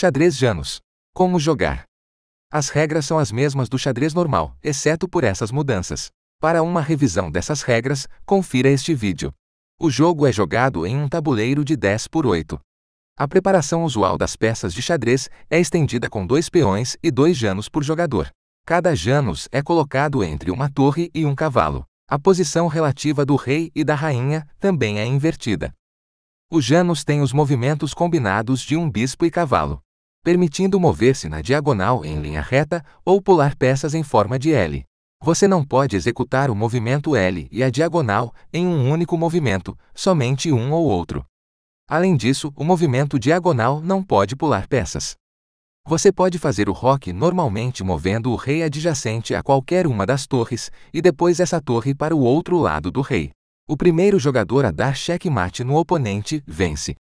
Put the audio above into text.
Xadrez Janus. Como jogar? As regras são as mesmas do xadrez normal, exceto por essas mudanças. Para uma revisão dessas regras, confira este vídeo. O jogo é jogado em um tabuleiro de 10 por 8. A preparação usual das peças de xadrez é estendida com dois peões e dois janos por jogador. Cada janus é colocado entre uma torre e um cavalo. A posição relativa do rei e da rainha também é invertida. O janus tem os movimentos combinados de um bispo e cavalo permitindo mover-se na diagonal em linha reta ou pular peças em forma de L. Você não pode executar o movimento L e a diagonal em um único movimento, somente um ou outro. Além disso, o movimento diagonal não pode pular peças. Você pode fazer o rock normalmente movendo o rei adjacente a qualquer uma das torres e depois essa torre para o outro lado do rei. O primeiro jogador a dar checkmate no oponente vence.